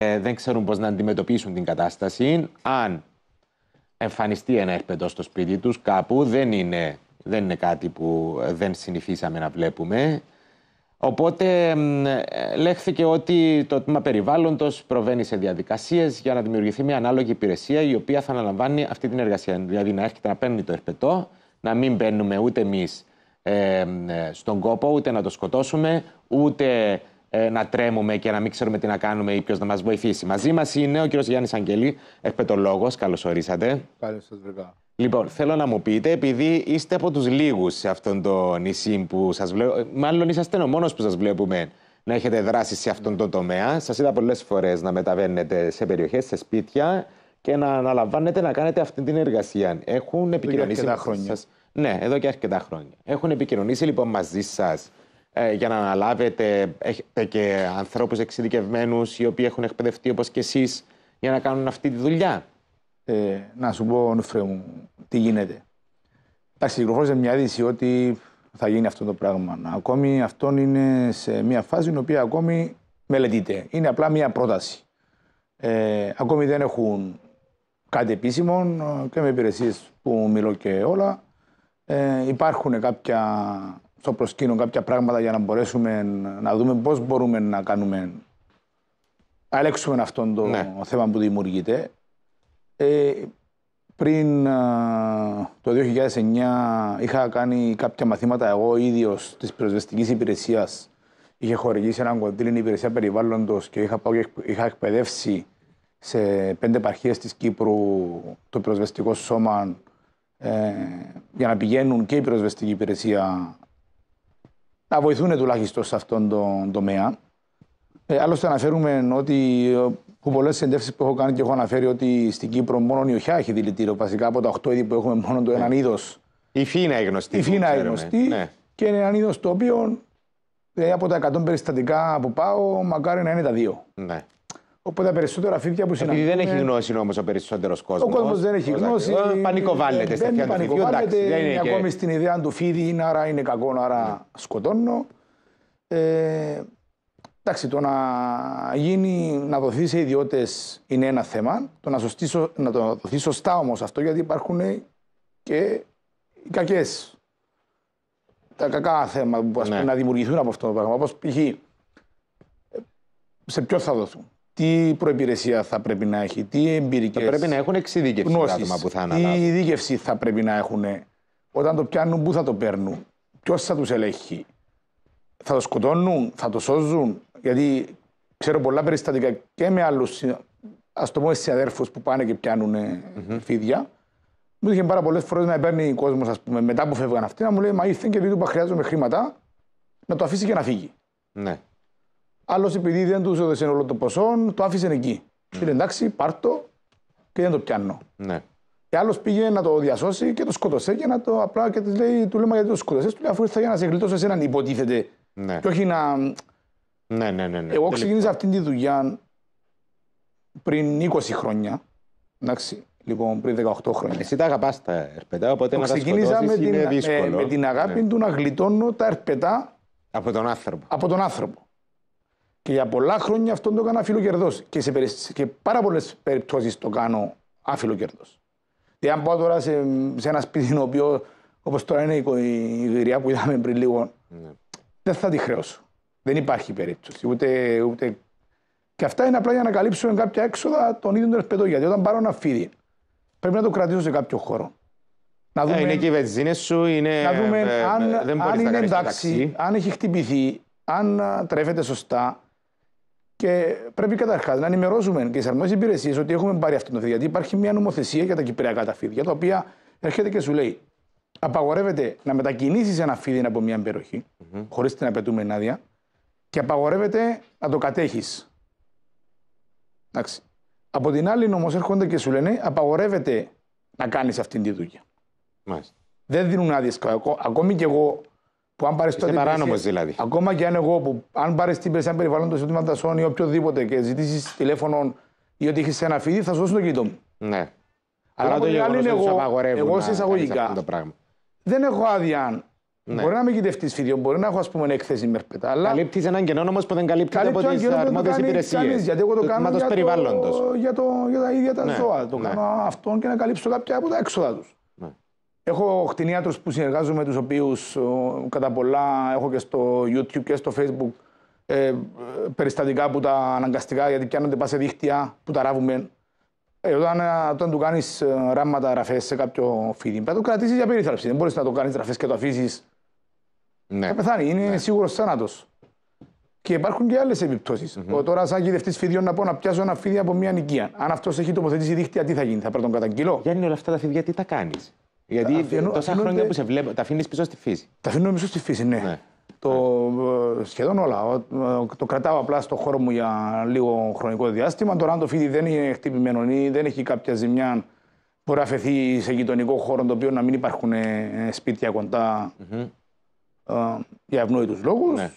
Ε, δεν ξέρουν πώς να αντιμετωπίσουν την κατάσταση. Αν εμφανιστεί ένα ερπετό στο σπίτι τους κάπου, δεν είναι, δεν είναι κάτι που ε, δεν συνηθίσαμε να βλέπουμε. Οπότε ε, λέχθηκε ότι το τμήμα περιβάλλοντος προβαίνει σε διαδικασίες για να δημιουργηθεί μια ανάλογη υπηρεσία η οποία θα αναλαμβάνει αυτή την εργασία. Δηλαδή να έρχεται να παίρνει το ερπετό, να μην μπαίνουμε ούτε εμείς ε, στον κόπο, ούτε να το σκοτώσουμε, ούτε ε, να τρέμουμε και να μην ξέρουμε τι να κάνουμε ή ποιος να μας βοηθήσει. Μαζί μας είναι ο κύριος Γιάννης Αγγελή, εκπαιτολόγο. Καλώς ορίσατε. Καλώς σας βρήκα. Λοιπόν, θέλω να μου πείτε, επειδή είστε από τους λίγους σε αυτόν τον νησί που σας βλέπω, μάλλον είσαστε ο μόνος που σας βλέπουμε να έχετε δράσει σε αυτόν τον τομέα. Σας είδα πολλές φορές να μεταβαίνετε σε περιοχές, σε σπίτια και να αναλαμβάνετε να κάνετε αυτή την εργασία. Έχουν επικοινωνήσει χρόνια. χρόνια. Ναι, εδώ και αρκετά χρόνια. Έχουν επικοινωνήσει λοιπόν μαζί σας ε, για να αναλάβετε. Έχετε και ανθρώπους εξειδικευμένους οι οποίοι έχουν εκπαιδευτεί όπως και εσείς για να κάνουν αυτή τη δουλειά. Ε, να σου πω, Νουφρέ μου, τι γίνεται. Εντάξει, κυκλοφόρησε μια είδηση ότι θα γίνει αυτό το πράγμα. Ακόμη αυτό είναι σε μια φάση η οποία ακόμη μελετείται. Είναι απλά μια πρόταση. Ε, ακόμη δεν έχουν κάτι επίσημο ε, και με υπηρεσίες που μιλώ και όλα. Ε, υπάρχουν κάποια στο προσκήνιο κάποια πράγματα για να μπορέσουμε να δούμε πώς μπορούμε να κάνουμε. Να ελέγξουμε αυτό το ναι. θέμα που δημιουργείται. Ε, πριν το 2009 είχα κάνει κάποια μαθήματα εγώ ίδιος της προσβεστικής υπηρεσίας. Είχε χορηγήσει έναν κοντήλι υπηρεσία περιβάλλοντος και είχα, είχα εκπαιδεύσει σε πέντε επαρχίες της Κύπρου το προσβεστικό σώμα ε, για να πηγαίνουν και η προσβεστική υπηρεσία να βοηθούν τουλάχιστον σε αυτόν τον τομέα. Ε, άλλωστε, αναφέρουμε ότι ε, που πολλές συνεντεύξεις που έχω κάνει και έχω αναφέρει ότι στην Κύπρο μόνο η οχιά έχει δηλητήριο. Βασικά από τα 8 είδη που έχουμε, μόνο το έναν ναι. είδος. Η φύνα είναι γνωστή. Η φύνα είναι γνωστή. Ναι. Και είναι ένα είδος το οποίο ε, από τα 100 περιστατικά που πάω, μακάρι να είναι τα δύο. Ναι. Οπότε τα περισσότερα αφήβια που συναντούμε. Επειδή δεν έχει γνώση όμως ο περισσότερος κόσμος. Ο κόσμος δεν έχει γνώση. Πανικοβάλλεται σε αυτήν την Είναι, είναι και... ακόμη στην ιδέα του φίδι, είναι άρα είναι κακό, άρα ναι. σκοτώνω. Ε, εντάξει, το να γίνει, να δοθεί σε ιδιώτες είναι ένα θέμα. Το να, σωστήσω, να το δοθεί σωστά όμως αυτό, γιατί υπάρχουν και οι κακές. Τα κακά θέματα που ναι. να δημιουργηθούν από αυτό το πράγμα. Όπως π.χ. σε ποιος θα δοθούν τι προεπηρεσία θα πρέπει να έχει, τι εμπειρικές. Θα πρέπει να έχουν εξειδίκευση γνώσεις, άτομα που θα αναλάβουν. Τι ειδίκευση θα πρέπει να έχουν. Όταν το πιάνουν, πού θα το παίρνουν. Ποιος θα τους ελέγχει. Θα το σκοτώνουν, θα το σώζουν. Γιατί ξέρω πολλά περιστατικά και με άλλους, ας το πούμε, που πάνε και πιάνουν mm-hmm. φίδια. Μου είχε πάρα πολλές φορές να παίρνει ο κόσμος, ας πούμε, μετά που φεύγαν αυτοί, να μου λέει Μα ήρθε και επειδή του χρειάζομαι χρήματα, να το αφήσει και να φύγει. Ναι. Άλλος επειδή δεν τους έδωσε όλο το ποσό, το άφησε εκεί. Mm. Λέει εντάξει, πάρτο και δεν το πιάνω. Ναι. Και άλλος πήγε να το διασώσει και το σκότωσε και να το απλά και της λέει, του λέμε γιατί το σκότωσες. Του λέει αφού ήρθα για να σε γλιτώσω έναν υποτίθεται. Ναι. Και όχι να. Ναι, ναι, ναι. ναι. Εγώ ξεκίνησα αυτή τη δουλειά πριν 20 χρόνια. Εντάξει, λοιπόν, πριν 18 χρόνια. Εσύ τα αγαπάς τα ερπετά, οπότε να ξεκίνησα με την, ε, με την αγάπη ναι. του να γλιτώνω τα ερπετά. Από τον άνθρωπο. Από τον άνθρωπο. Και για πολλά χρόνια αυτό το έκανα αφιλοκερδό. Και σε και πάρα πολλές περιπτώσεις το κάνω αφιλοκερδός. Δηλαδή, αν πάω τώρα σε, σε ένα σπίτι, το οποίος όπως τώρα είναι η γυρία που είδαμε πριν λίγο, ναι. δεν θα τη χρεώσω. Δεν υπάρχει περίπτωση. Ούτε, ούτε... Και αυτά είναι απλά για να καλύψουμε κάποια έξοδα των ίδιων των ερπετών. Γιατί όταν πάρω ένα φίδι, πρέπει να το κρατήσω σε κάποιο χώρο. Να ε, δούμε, είναι και Να ε, αν, ε, είναι εντάξει, αν έχει χτυπηθεί, αν τρέφεται σωστά, και πρέπει καταρχάς να ενημερώσουμε και τι αρμόδιες υπηρεσίες ότι έχουμε πάρει αυτό το φίδι. Γιατί υπάρχει μια νομοθεσία για τα κυπριακά τα φίδια, τα οποία έρχεται και σου λέει: Απαγορεύεται να μετακινήσεις ένα φίδι από μια περιοχή, mm-hmm. χωρίς την απαιτούμενη άδεια, και απαγορεύεται να το κατέχεις. Εντάξει. Από την άλλη, όμως, έρχονται και σου λένε: Απαγορεύεται να κάνεις αυτή τη δουλειά. Δεν δίνουν άδειες. Ακόμη και εγώ που αν πάρεις τότε παράνομος δηλαδή. Ακόμα και αν εγώ, που, αν πάρεις την υπηρεσία περιβάλλοντο τα Σόνι ή οποιοδήποτε και ζητήσεις τηλέφωνο ή ότι έχεις ένα φίδι, θα σου δώσουν το κινητό μου. Ναι. Αλλά, το γεγονό εγώ, εγώ σε εισαγωγικά δεν έχω άδεια ναι. Μπορεί να μην κοιτευτείς φίδιο, μπορεί να έχω ας πούμε, έκθεση με πετά. Αλλά... Καλύπτεις έναν κενό όμως που δεν καλύπτει από τι αρμόδιε υπηρεσίε. Γιατί εγώ το κάνω για, το, για, το, για τα ίδια τα ναι, ζώα. Το ναι. κάνω αυτό και να καλύψω κάποια από τα έξοδα τους. Έχω χτινίατρου που συνεργάζομαι, τους οποίους κατά πολλά έχω και στο YouTube και στο Facebook ε, περιστατικά που τα αναγκαστικά γιατί πιάνονται πα σε δίχτυα που τα ράβουμε. Ε, όταν, όταν του κάνεις ε, ράμματα ραφές σε κάποιο φίδι, θα να το κρατήσεις για περίθαλψη. Δεν μπορείς να το κάνεις ραφές και το αφήσεις. Ναι. Θα πεθάνει, είναι ναι. σίγουρος θάνατος. Και υπάρχουν και άλλες mm-hmm. Τώρα, σαν γυρευτή φίδιων, να πω να πιάσω ένα φίδι από μια νοικία. Αν αυτός έχει τοποθετήσει δίχτυα, τι θα γίνει, θα πρέπει να τον καταγγείλω. Γιάννη, όλα αυτά τα φίδια τι τα κάνεις. Γιατί αφήνω, τόσα χρόνια που σε βλέπω, τα αφήνεις πίσω στη φύση. Τα αφήνω πίσω στη φύση, ναι. ναι. Το, ε, Σχεδόν όλα. Ε, το κρατάω απλά στο χώρο μου για λίγο χρονικό διάστημα. Τώρα, αν το φίδι δεν είναι χτυπημένο ή δεν έχει κάποια ζημιά, μπορεί να αφαιθεί σε γειτονικό χώρο το οποίο να μην υπάρχουν ε, σπίτια κοντά mm-hmm. για ευνόητους λόγους. Ναι.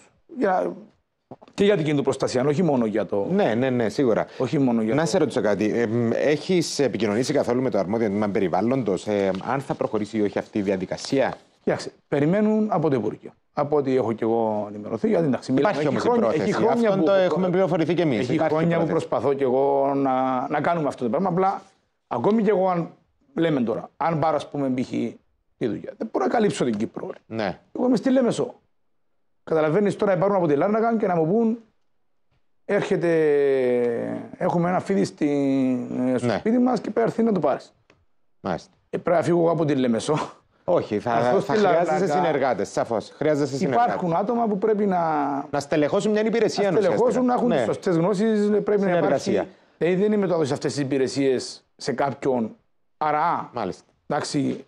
Και για την κινητοπροστασία, προστασία, όχι μόνο για το. Ναι, ναι, ναι, σίγουρα. Όχι μόνο για να το... σε ρωτήσω κάτι. Ε, Έχεις επικοινωνήσει καθόλου με το αρμόδιο τμήμα περιβάλλοντος, ε, αν θα προχωρήσει ή όχι αυτή η διαδικασία. Κοιτάξτε, περιμένουν από το Υπουργείο. Από ό,τι έχω και εγώ ενημερωθεί. Γιατί εντάξει, Υπάρχει όμως η πρόθεση. Έχει χρόνια που... το έχουμε πληροφορηθεί και εμείς. Έχει Υπάρχει χρόνια που προσπαθώ κι εγώ να, να κάνουμε αυτό το πράγμα. Απλά ακόμη κι εγώ, αν λέμε τώρα, αν πάρω, ας πούμε, π.χ. τη δουλειά, δεν μπορώ να καλύψω την Κύπρο. Ναι. Εγώ είμαι στη Λέμεσο. Καταλαβαίνεις τώρα υπάρχουν από τη Λάρνακα και να μου πούν έρχεται, έχουμε ένα φίδι στη, ε, στο ναι. σπίτι μας και πρέπει να το πάρεις. Μάλιστα. Ε, πρέπει να φύγω από τη Λεμεσό. Όχι, θα, θα, θα χρειάζεσαι συνεργάτες, σαφώς. Χρειάζεσαι συνεργάτες. Υπάρχουν άτομα που πρέπει να. Να στελεχώσουν μια υπηρεσία, να στελεχώσουν, να έχουν ναι. σωστές γνώσεις, ε, πρέπει να υπάρχει. Δηλαδή δεν είναι μετάδοση αυτές τις υπηρεσίες σε κάποιον. Άρα, Μάλιστα. εντάξει,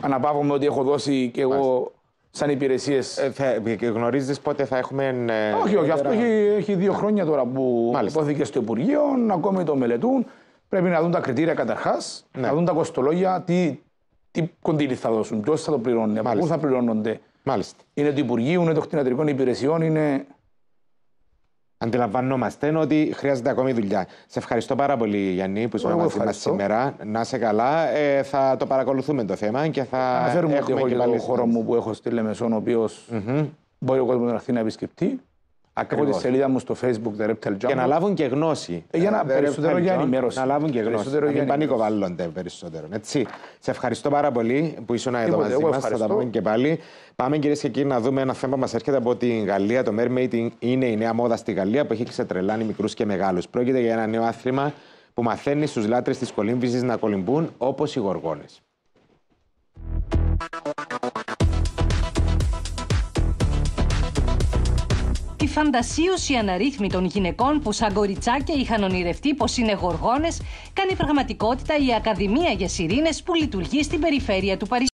αναπαύομαι ότι έχω δώσει και εγώ Μάλιστα σαν υπηρεσίες. Ε, ε Γνωρίζεις πότε θα έχουμε. Ε, όχι, όχι. Αυτό έχει, δύο χρόνια τώρα που υπόθηκε στο Υπουργείο. Ακόμη το μελετούν. Πρέπει να δουν τα κριτήρια καταρχάς, ναι. να δουν τα κοστολόγια, τι, τι κοντήλι θα δώσουν, ποιο θα το πληρώνει, πού θα πληρώνονται. Μάλιστα. Είναι του Υπουργείου, είναι των κτηνατρικών υπηρεσιών, είναι Αντιλαμβανόμαστε ότι χρειάζεται ακόμη δουλειά. Σε ευχαριστώ πάρα πολύ, Γιάννη, που είσαι μαζί μας σήμερα. Να είσαι καλά. Ε, θα το παρακολουθούμε το θέμα και θα. έχουμε και εγώ και τον χώρο μου που έχω στείλει μεσόν, ο οποίος μπορεί ο κόσμος να έρθει να επισκεφτεί. Ακριβώς. τη σελίδα μου στο facebook, The Reptile Και να λάβουν και γνώση. Ε, για να, περισσότερο για ενημέρωση. Να λάβουν και γνώση. Να μην πανικοβάλλονται περισσότερο. Έτσι. Σε ευχαριστώ πάρα πολύ που ήσουν εδώ μαζί μας. Θα τα πούμε και πάλι. Πάμε κυρίες και κύριοι να δούμε ένα θέμα που μας έρχεται από την Γαλλία. Το mermaid είναι η νέα μόδα στη Γαλλία που έχει ξετρελάνει μικρούς και μεγάλους. Πρόκειται για ένα νέο άθλημα που μαθαίνει στους λάτρες της κολύμβησης να κολυμπούν όπως οι γοργόνες. φαντασίωση αναρρύθμιτων γυναικών που σαν κοριτσάκια είχαν ονειρευτεί πως είναι γοργόνες, κάνει πραγματικότητα η Ακαδημία για Σιρήνες που λειτουργεί στην περιφέρεια του Παρισιού.